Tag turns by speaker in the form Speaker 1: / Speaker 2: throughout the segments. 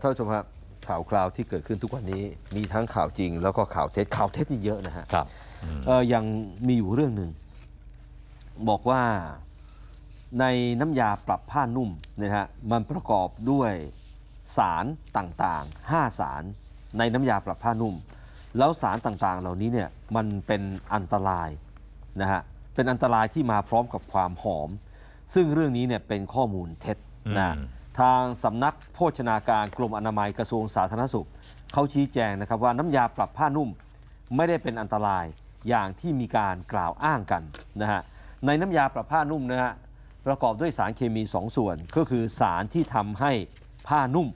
Speaker 1: ท่านผู้ชมครับข่าวคราวที่เกิดขึ้นทุกวันนี้มีทั้งข่าวจริง แล้วก็ข่าวเท็จข่าวเท็จนี่เยอะนะฮะครับยังมีอยู่เรื่องหนึ่งบอกว่าในน้ำยาปรับผ้านุ่มนะฮะมันประกอบด้วยสารต่างๆ 5 สาร ในน้ำยาปรับผ้านุ่ม แล้วสารต่างๆเหล่านี้เนี่ยมันเป็นอันตรายนะฮะเป็นอันตรายที่มาพร้อมกับความหอม ซึ่งเรื่องนี้เนี่ยเป็นข้อมูลเท็จนะทางสำนักโภชนาการกรมอนามัยกระทรวงสาธารณสุขเขาชี้แจงนะครับว่าน้ำยาปรับผ้านุ่มไม่ได้เป็นอันตรายอย่างที่มีการกล่าวอ้างกันนะฮะในน้ำยาปรับผ้านุ่มนะฮะประกอบด้วยสารเคมี 2สส่วนก็คือสารที่ทำให้ผ้านุ่ม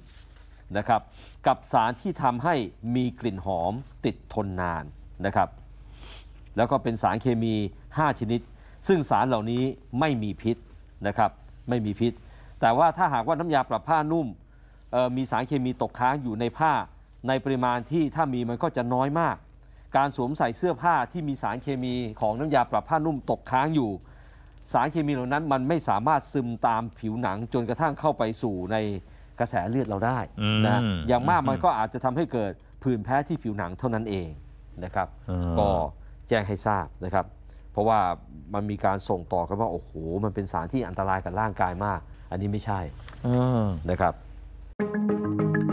Speaker 1: นะครับกับสารที่ทำให้มีกลิ่นหอมติดทนนานนะครับแล้วก็เป็นสารเคมี 5 ชนิด ซึ่งสารเหล่านี้ไม่มีพิษนะครับไม่มีพิษแต่ว่าถ้าหากว่าน้ำยาปรับผ้านุ่มมีสารเคมีตกค้างอยู่ในผ้าในปริมาณที่ถ้ามีมันก็จะน้อยมาก การสวมใส่เสื้อผ้าที่มีสารเคมีของน้ำยาปรับผ้านุ่มตกค้างอยู่ สารเคมีเหล่านั้นมันไม่สามารถซึมตามผิวหนังจนกระทั่งเข้าไปสู่ในกระแสเลือดเราได้นะอย่างมากมันก็อาจจะทำให้เกิดผื่นแพ้ที่ผิวหนังเท่านั้นเองนะครับ ก็แจ้งให้ทราบนะครับเพราะว่ามันมีการส่งต่อกันว่าโอ้โห มันเป็นสารที่อันตรายกับร่างกายมาก อันนี้ไม่ใช่นะครับ